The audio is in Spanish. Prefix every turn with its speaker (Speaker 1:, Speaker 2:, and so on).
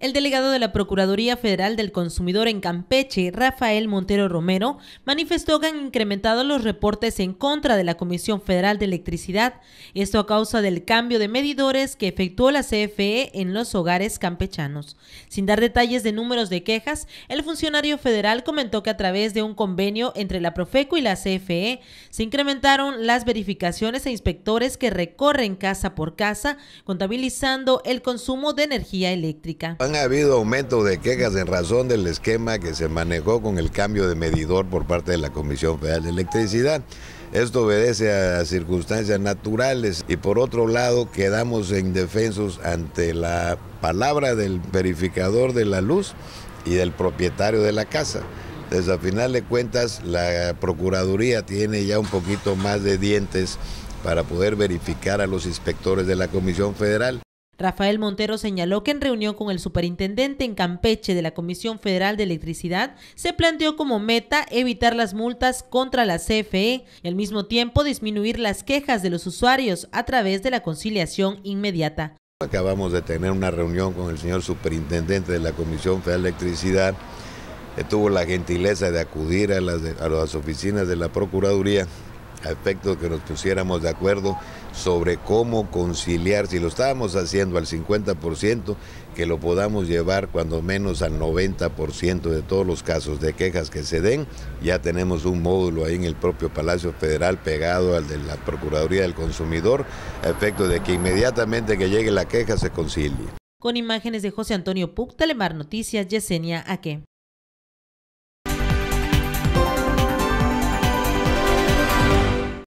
Speaker 1: El delegado de la Procuraduría Federal del Consumidor en Campeche, Rafael Montero Romero, manifestó que han incrementado los reportes en contra de la Comisión Federal de Electricidad, esto a causa del cambio de medidores que efectuó la CFE en los hogares campechanos. Sin dar detalles de números de quejas, el funcionario federal comentó que a través de un convenio entre la Profeco y la CFE se incrementaron las verificaciones e inspectores que recorren casa por casa, contabilizando el consumo de energía eléctrica.
Speaker 2: Han habido aumentos de quejas en razón del esquema que se manejó con el cambio de medidor por parte de la Comisión Federal de Electricidad. Esto obedece a circunstancias naturales y por otro lado quedamos indefensos ante la palabra del verificador de la luz y del propietario de la casa. Desde a final de cuentas, la Procuraduría tiene ya un poquito más de dientes para poder verificar a los inspectores de la Comisión Federal.
Speaker 1: Rafael Montero señaló que en reunión con el superintendente en Campeche de la Comisión Federal de Electricidad se planteó como meta evitar las multas contra la CFE y al mismo tiempo disminuir las quejas de los usuarios a través de la conciliación inmediata.
Speaker 2: Acabamos de tener una reunión con el señor superintendente de la Comisión Federal de Electricidad. Que tuvo la gentileza de acudir a las, a las oficinas de la Procuraduría a de que nos pusiéramos de acuerdo sobre cómo conciliar, si lo estábamos haciendo al 50%, que lo podamos llevar cuando menos al 90% de todos los casos de quejas que se den. Ya tenemos un módulo ahí en el propio Palacio Federal pegado al de la Procuraduría del Consumidor, a efecto de que inmediatamente que llegue la queja se concilie.
Speaker 1: Con imágenes de José Antonio Puc, Telemar Noticias, Yesenia Aque.